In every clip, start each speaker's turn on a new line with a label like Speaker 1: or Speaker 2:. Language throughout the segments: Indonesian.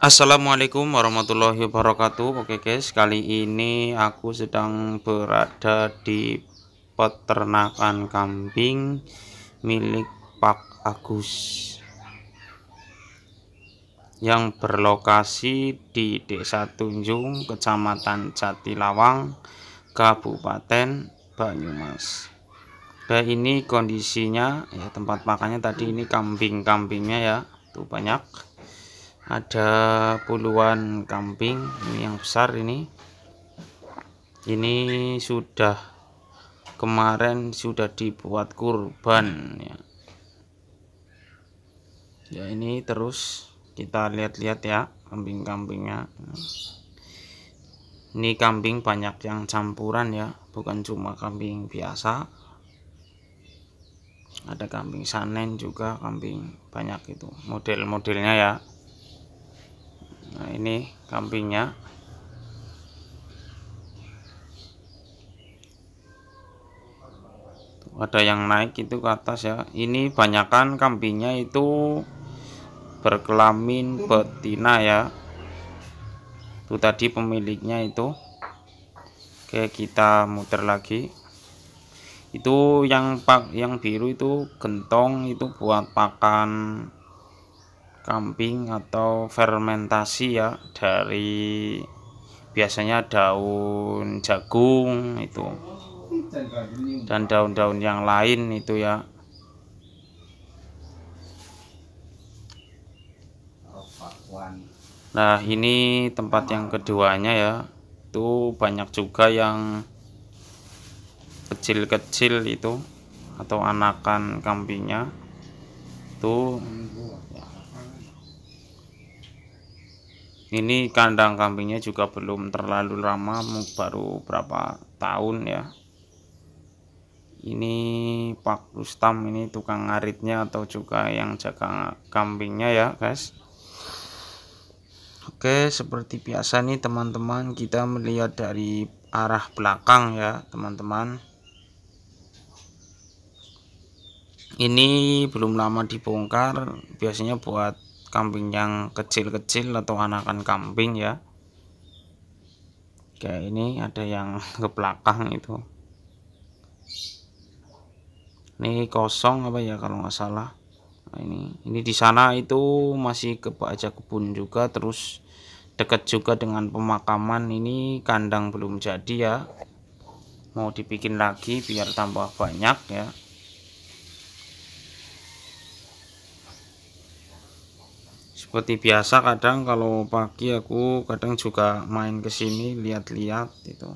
Speaker 1: Assalamualaikum warahmatullahi wabarakatuh Oke guys kali ini aku sedang berada di peternakan kambing milik Pak Agus yang berlokasi di Desa Tunjung Kecamatan Jatilawang Kabupaten Banyumas Nah ini kondisinya ya tempat makannya tadi ini kambing-kambingnya ya tuh banyak ada puluhan kambing ini yang besar ini ini sudah kemarin sudah dibuat kurban ya, ya ini terus kita lihat-lihat ya kambing-kambingnya ini kambing banyak yang campuran ya bukan cuma kambing biasa ada kambing sanen juga kambing banyak itu model-modelnya ya ini kambingnya ada yang naik itu ke atas ya ini banyakan kambingnya itu berkelamin betina ya itu tadi pemiliknya itu Oke kita muter lagi itu yang pak yang biru itu gentong itu buat pakan kambing atau fermentasi ya dari biasanya daun jagung itu dan daun-daun yang lain itu ya nah ini tempat yang keduanya ya itu banyak juga yang kecil-kecil itu atau anakan kambingnya tuh ini kandang kambingnya juga belum terlalu lama baru berapa tahun ya ini Pak Rustam ini tukang ngaritnya atau juga yang jaga kambingnya ya guys Oke seperti biasa nih teman-teman kita melihat dari arah belakang ya teman-teman ini belum lama dibongkar biasanya buat kambing yang kecil-kecil atau anakan kambing ya kayak ini ada yang ke belakang itu ini kosong apa ya kalau nggak salah nah, ini ini di sana itu masih ke aja kebun juga terus dekat juga dengan pemakaman ini kandang belum jadi ya mau dibikin lagi biar tambah banyak ya seperti biasa kadang kalau pagi aku kadang juga main ke sini lihat-lihat itu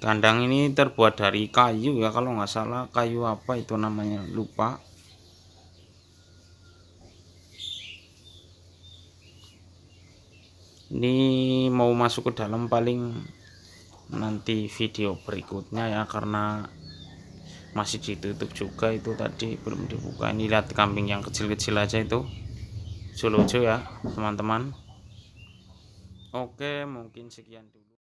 Speaker 1: kandang ini terbuat dari kayu ya kalau nggak salah kayu apa itu namanya lupa ini mau masuk ke dalam paling nanti video berikutnya ya karena masih ditutup juga itu tadi belum dibuka ini lihat kambing yang kecil-kecil aja itu lucu ya teman-teman oke mungkin sekian